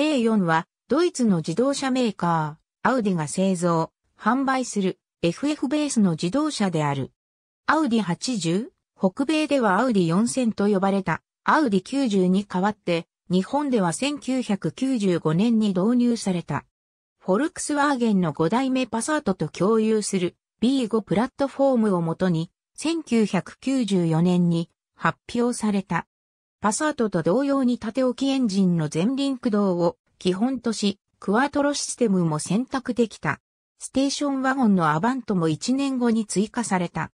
A4 はドイツの自動車メーカー、アウディが製造、販売する FF ベースの自動車である。アウディ80、北米ではアウディ4000と呼ばれたアウディ90に代わって日本では1995年に導入された。フォルクスワーゲンの5代目パサートと共有する B5 プラットフォームをもとに1994年に発表された。パサートと同様に縦置きエンジンの前輪駆動を基本とし、クワトロシステムも選択できた。ステーションワゴンのアバントも1年後に追加された。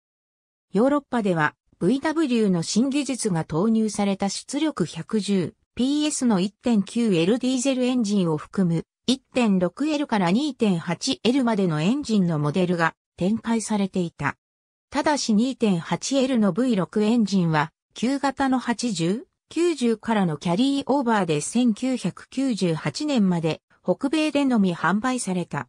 ヨーロッパでは VW の新技術が投入された出力 110PS の 1.9L ディーゼルエンジンを含む 1.6L から 2.8L までのエンジンのモデルが展開されていた。ただし 2.8L の V6 エンジンは旧型の80 90からのキャリーオーバーで1998年まで北米でのみ販売された。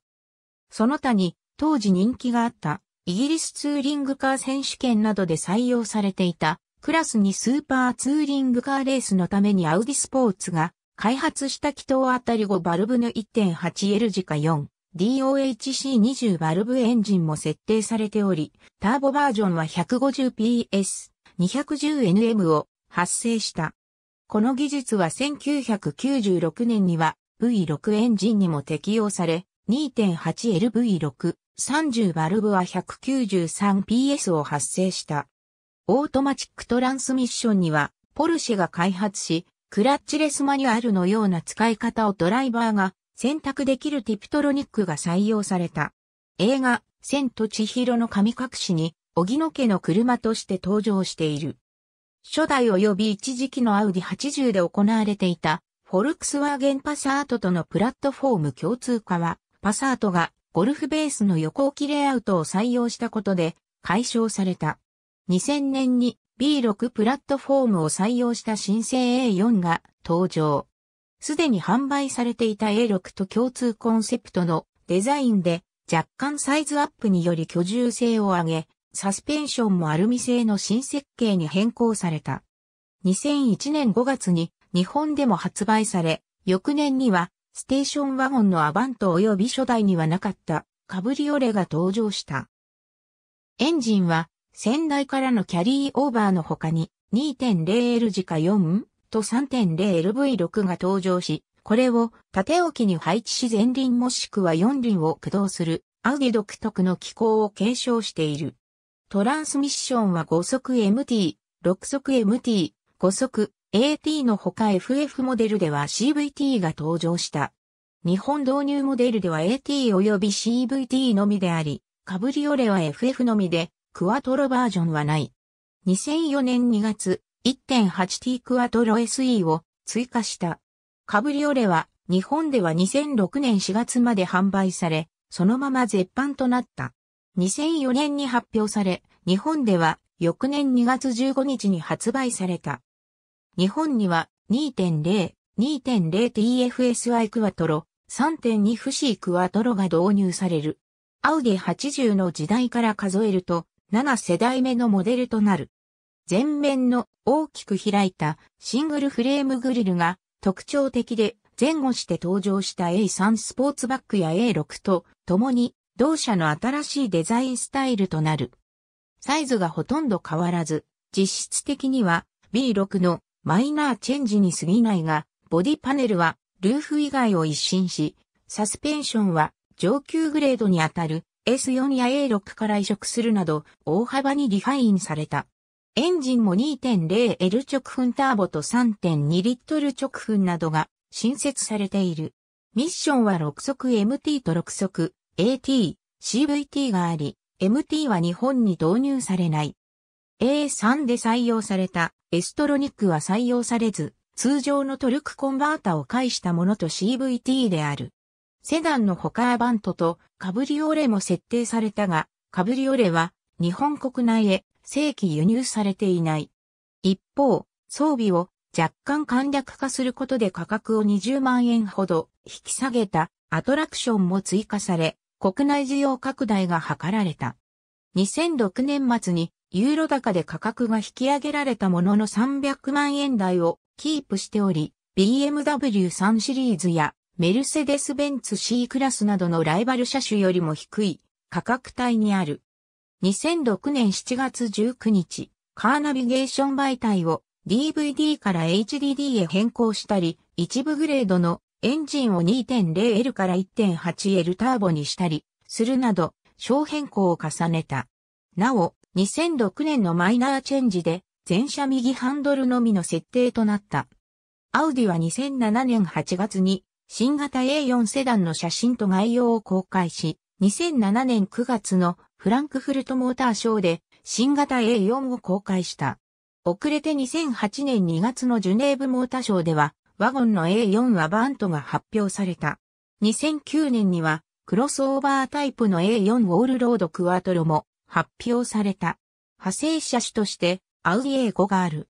その他に当時人気があったイギリスツーリングカー選手権などで採用されていたクラスにスーパーツーリングカーレースのためにアウディスポーツが開発した気筒あたり5バルブの 1.8L 時か 4DOHC20 バルブエンジンも設定されており、ターボバージョンは 150PS、210nm を発生した。この技術は1996年には V6 エンジンにも適用され、2.8LV6、30バルブは 193PS を発生した。オートマチックトランスミッションには、ポルシェが開発し、クラッチレスマニュアルのような使い方をドライバーが選択できるティプトロニックが採用された。映画、千と千尋の神隠しに、荻野家の車として登場している。初代及び一時期のアウディ80で行われていた、フォルクスワーゲンパサートとのプラットフォーム共通化は、パサートがゴルフベースの横置きレイアウトを採用したことで解消された。2000年に B6 プラットフォームを採用した新生 A4 が登場。すでに販売されていた A6 と共通コンセプトのデザインで若干サイズアップにより居住性を上げ、サスペンションもアルミ製の新設計に変更された。2001年5月に日本でも発売され、翌年にはステーションワゴンのアバント及び初代にはなかったカブリオレが登場した。エンジンは先代からのキャリーオーバーの他に 2.0L か4と 3.0LV6 が登場し、これを縦置きに配置し前輪もしくは4輪を駆動するアウディ独特の機構を継承している。トランスミッションは5速 MT、6速 MT、5速 AT のほか FF モデルでは CVT が登場した。日本導入モデルでは AT 及び CVT のみであり、カブリオレは FF のみで、クワトロバージョンはない。2004年2月、1.8T クワトロ SE を追加した。カブリオレは日本では2006年4月まで販売され、そのまま絶版となった。2004年に発表され、日本では翌年2月15日に発売された。日本には2.0、2.0TFSI クワトロ、3.2 f c クワトロが導入される。アウディ80の時代から数えると7世代目のモデルとなる。前面の大きく開いたシングルフレームグリルが特徴的で前後して登場した A3 スポーツバックや A6 と共に同社の新しいデザインスタイルとなる。サイズがほとんど変わらず、実質的には B6 のマイナーチェンジに過ぎないが、ボディパネルはルーフ以外を一新し、サスペンションは上級グレードにあたる S4 や A6 から移植するなど大幅にリファインされた。エンジンも 2.0L 直噴ターボと3.2リットル直噴などが新設されている。ミッションは6速 MT と6速 AT、CVT があり、MT は日本に導入されない。A3 で採用されたエストロニックは採用されず、通常のトルクコンバータを介したものと CVT である。セダンのホカーバントとカブリオレも設定されたが、カブリオレは日本国内へ正規輸入されていない。一方、装備を若干簡略化することで価格を20万円ほど引き下げたアトラクションも追加され、国内需要拡大が図られた。2006年末にユーロ高で価格が引き上げられたものの300万円台をキープしており、BMW 3シリーズやメルセデス・ベンツ C クラスなどのライバル車種よりも低い価格帯にある。2006年7月19日、カーナビゲーション媒体を DVD から HDD へ変更したり、一部グレードのエンジンを 2.0L から 1.8L ターボにしたり、するなど、小変更を重ねた。なお、2006年のマイナーチェンジで、全車右ハンドルのみの設定となった。アウディは2007年8月に、新型 A4 セダンの写真と概要を公開し、2007年9月のフランクフルトモーターショーで、新型 A4 を公開した。遅れて2008年2月のジュネーブモーターショーでは、ワゴンの A4 はバントが発表された。2009年には、クロスオーバータイプの A4 ウォールロードクワトロも発表された。派生車種として、アウディ A5 がある。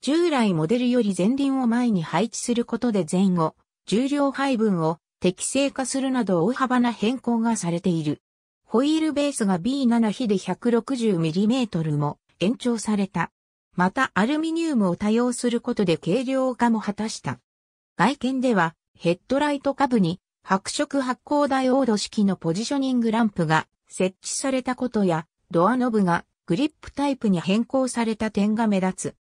従来モデルより前輪を前に配置することで前後、重量配分を適正化するなど大幅な変更がされている。ホイールベースが B7 比で 160mm も延長された。またアルミニウムを多用することで軽量化も果たした。外見ではヘッドライト下部に白色発光ダイオード式のポジショニングランプが設置されたことやドアノブがグリップタイプに変更された点が目立つ。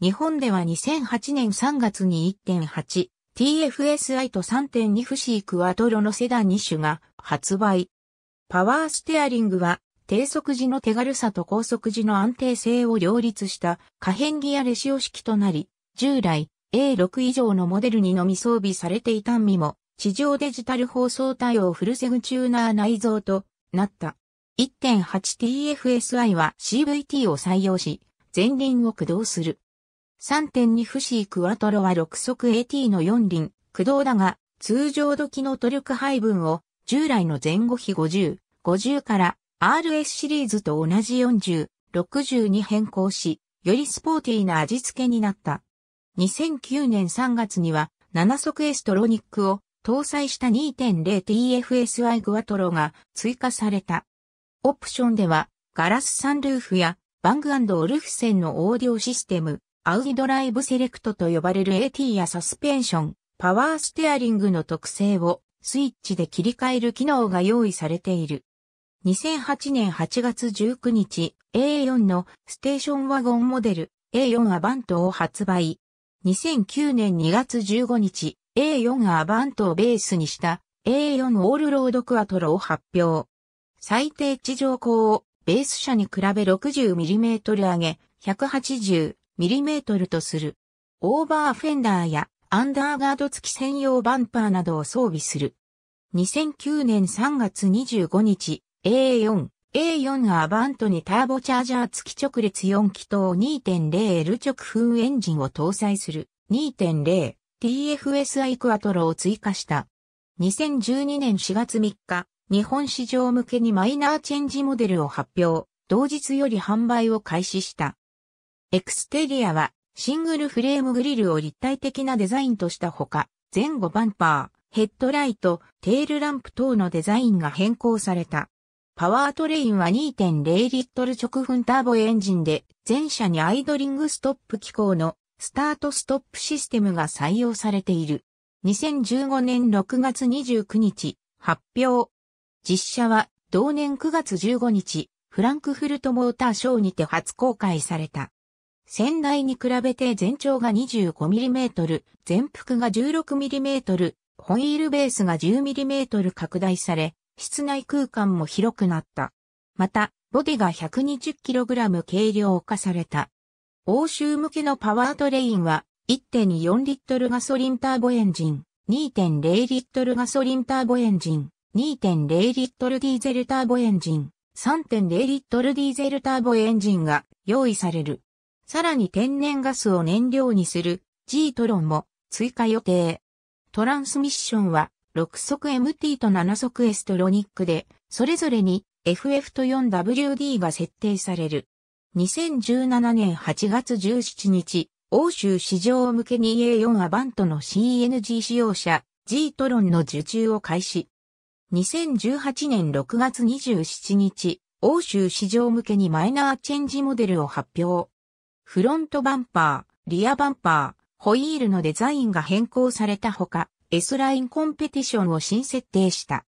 日本では2008年3月に 1.8TFSI と3.2フシークワトロのセダン2種が発売。パワーステアリングは低速時の手軽さと高速時の安定性を両立した可変ギアレシオ式となり、従来 A6 以上のモデルにのみ装備されていたんみも、地上デジタル放送対応フルセグチューナー内蔵となった。1.8TFSI は CVT を採用し、前輪を駆動する。3.2フシークワトロは6速 AT の4輪、駆動だが、通常時のル力配分を従来の前後比50、50から RS シリーズと同じ40、60に変更し、よりスポーティーな味付けになった。2009年3月には7速エストロニックを搭載した 2.0TFSI グワトロが追加された。オプションではガラスサンルーフやバングオルフセンのオーディオシステム、アウディドライブセレクトと呼ばれる AT やサスペンション、パワーステアリングの特性をスイッチで切り替える機能が用意されている。2008年8月19日、A4 のステーションワゴンモデル A4 アバントを発売。2009年2月15日、A4 アバントをベースにした A4 オールロードクアトロを発表。最低地上高をベース車に比べ 60mm 上げ 180mm とする。オーバーフェンダーやアンダーガード付き専用バンパーなどを装備する。2009年3月25日、A4、A4 アバントにターボチャージャー付き直列4気筒 2.0L 直噴エンジンを搭載する 2.0TFSI クアトロを追加した。2012年4月3日、日本市場向けにマイナーチェンジモデルを発表、同日より販売を開始した。エクステリアはシングルフレームグリルを立体的なデザインとしたほか、前後バンパー、ヘッドライト、テールランプ等のデザインが変更された。パワートレインは2.0リットル直噴ターボエンジンで、全車にアイドリングストップ機構のスタートストップシステムが採用されている。2015年6月29日、発表。実写は同年9月15日、フランクフルトモーターショーにて初公開された。先代に比べて全長が 25mm、全幅が 16mm、ホイールベースが 10mm 拡大され、室内空間も広くなった。また、ボディが 120kg 軽量化された。欧州向けのパワートレインは1.4リットルガソリンターボエンジン、2.0リットルガソリンターボエンジン、2.0リットルディーゼルターボエンジン、3.0リットルディーゼルターボエンジンが用意される。さらに天然ガスを燃料にする G トロンも追加予定。トランスミッションは6速 MT と7速エストロニックで、それぞれに FF と 4WD が設定される。2017年8月17日、欧州市場向けに A4 アバントの CNG 使用者 G トロンの受注を開始。2018年6月27日、欧州市場向けにマイナーチェンジモデルを発表。フロントバンパー、リアバンパー、ホイールのデザインが変更されたほか、S ラインコンペティションを新設定した。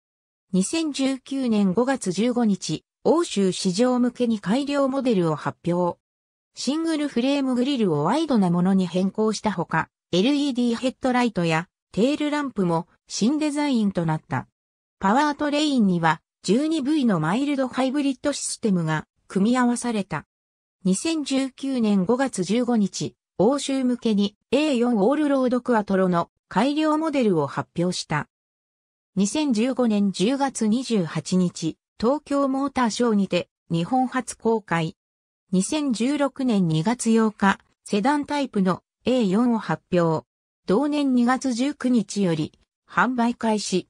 2019年5月15日、欧州市場向けに改良モデルを発表。シングルフレームグリルをワイドなものに変更したほか、LED ヘッドライトやテールランプも新デザインとなった。パワートレインには 12V のマイルドハイブリッドシステムが組み合わされた。2019年5月15日、欧州向けに A4 オールロードクアトロの改良モデルを発表した。2015年10月28日、東京モーターショーにて日本初公開。2016年2月8日、セダンタイプの A4 を発表。同年2月19日より販売開始。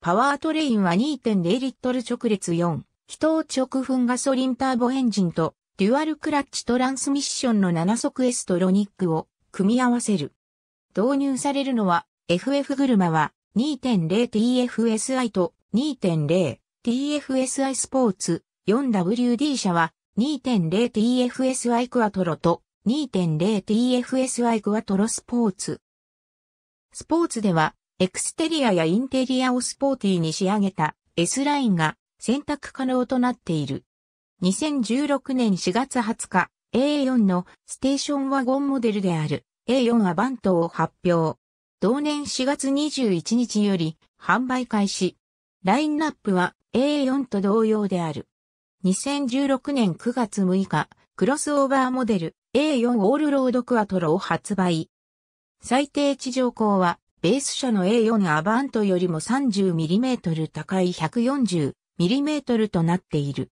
パワートレインは2.0リットル直列4、非筒直噴ガソリンターボエンジンとデュアルクラッチトランスミッションの7速エストロニックを組み合わせる。導入されるのは、FF 車は 2.0TFSI と 2.0TFSI スポーツ 4WD 車は 2.0TFSI クアトロと 2.0TFSI クアトロスポーツ。スポーツでは、エクステリアやインテリアをスポーティーに仕上げた S ラインが選択可能となっている。2016年4月20日、A4 のステーションワゴンモデルである。A4 アバントを発表。同年4月21日より販売開始。ラインナップは A4 と同様である。2016年9月6日、クロスオーバーモデル A4 オールロードクアトロを発売。最低地上高はベース車の A4 アバントよりも 30mm 高い 140mm となっている。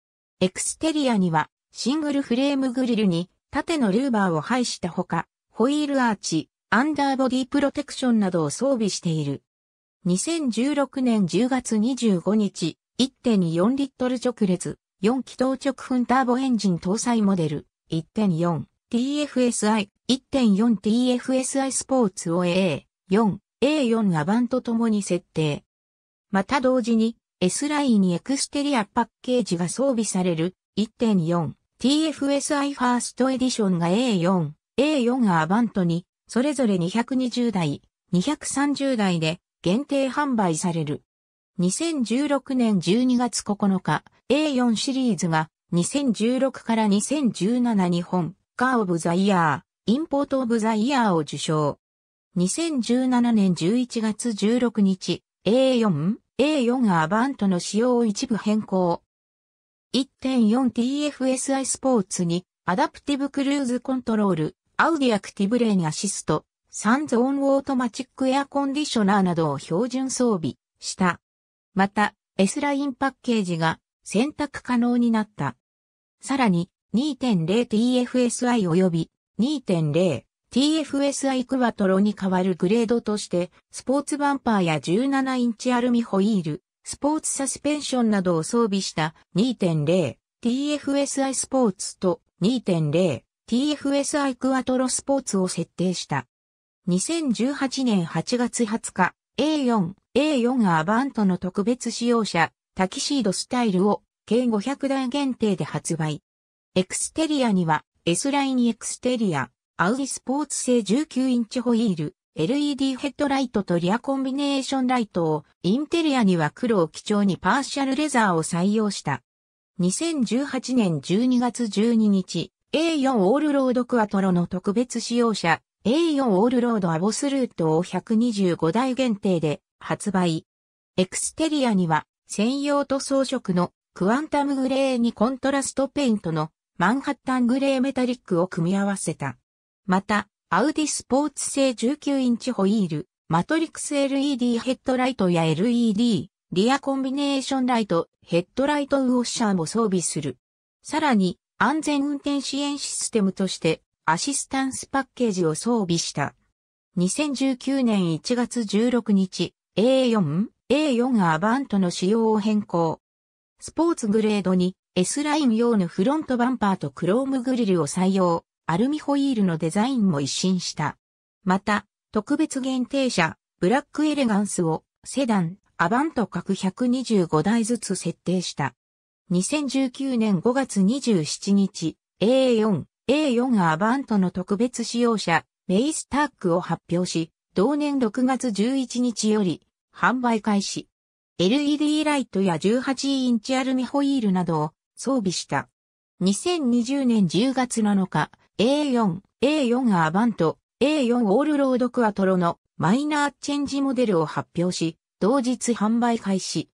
エクステリアにはシングルフレームグリルに縦のルーバーを配したほか、ホイールアーチ、アンダーボディプロテクションなどを装備している。2016年10月25日、1.4リットル直列、4気筒直噴ターボエンジン搭載モデル、1.4、TFSI、1.4 TFSI スポーツを AA、4、A4 アバンと共に設定。また同時に S ラインにエクステリアパッケージが装備される 1.4TFSI ファーストエディションが A4 A4 アアバントに、それぞれ220台、230台で限定販売される。2016年12月9日、A4 シリーズが2016から2017日本、カー・オブ・ザ・イヤー、インポート・オブ・ザ・イヤーを受賞。2017年11月16日、A4、A4 アバントの仕様を一部変更。1.4TFSI スポーツにアダプティブクルーズコントロールアウディアクティブレインアシスト、サンゾーンオートマチックエアコンディショナーなどを標準装備した。また、S ラインパッケージが選択可能になった。さらに、2.0TFSI 及び 2.0TFSI クワトロに代わるグレードとして、スポーツバンパーや17インチアルミホイール、スポーツサスペンションなどを装備した 2.0TFSI スポーツと2.0 TFSI クアトロスポーツを設定した。2018年8月20日、A4、A4 アバントの特別使用者、タキシードスタイルを計500台限定で発売。エクステリアには S ラインエクステリア、アウディスポーツ製19インチホイール、LED ヘッドライトとリアコンビネーションライトを、インテリアには黒を基調にパーシャルレザーを採用した。2018年12月12日、A4 オールロードクアトロの特別使用車 A4 オールロードアボスルートを125台限定で発売。エクステリアには専用塗装色のクワンタムグレーにコントラストペイントのマンハッタングレーメタリックを組み合わせた。また、アウディスポーツ製19インチホイール、マトリックス LED ヘッドライトや LED、リアコンビネーションライト、ヘッドライトウォッシャーも装備する。さらに、安全運転支援システムとしてアシスタンスパッケージを装備した。2019年1月16日、A4、A4 アバントの仕様を変更。スポーツグレードに S ライン用のフロントバンパーとクロームグリルを採用、アルミホイールのデザインも一新した。また、特別限定車、ブラックエレガンスをセダン、アバント各125台ずつ設定した。2019年5月27日、A4、A4 アバントの特別使用者、メイスタックを発表し、同年6月11日より、販売開始。LED ライトや18インチアルミホイールなどを装備した。2020年10月7日、A4、A4 アバント、A4 オールロードクアトロのマイナーチェンジモデルを発表し、同日販売開始。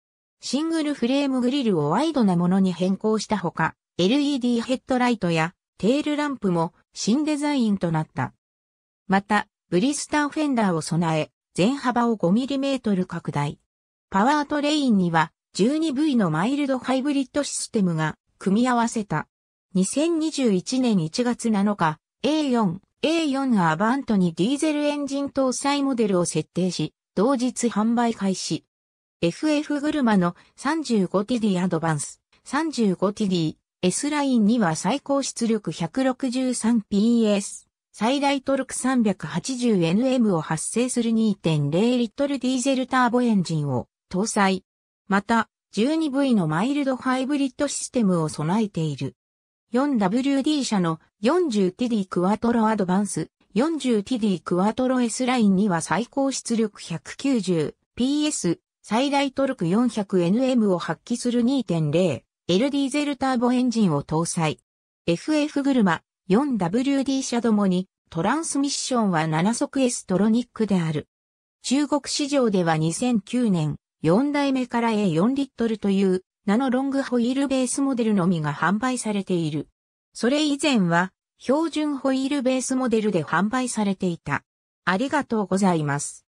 シングルフレームグリルをワイドなものに変更したほか、LED ヘッドライトやテールランプも新デザインとなった。また、ブリスターフェンダーを備え、全幅を 5mm 拡大。パワートレインには 12V のマイルドハイブリッドシステムが組み合わせた。2021年1月7日、A4、A4 アバントにディーゼルエンジン搭載モデルを設定し、同日販売開始。FF 車の 35TD アドバンス、35TD、S ラインには最高出力 163PS、最大トルク 380Nm を発生する2.0リットルディーゼルターボエンジンを搭載。また、12V のマイルドハイブリッドシステムを備えている。4WD 車の 40TD クワトロアドバンス、40TD クワトロ S ラインには最高出力 190PS、最大トルク 400Nm を発揮する 2.0L ディーゼルターボエンジンを搭載。FF 車 4WD 車どもにトランスミッションは7速エストロニックである。中国市場では2009年4代目から A4 リットルというナノロングホイールベースモデルのみが販売されている。それ以前は標準ホイールベースモデルで販売されていた。ありがとうございます。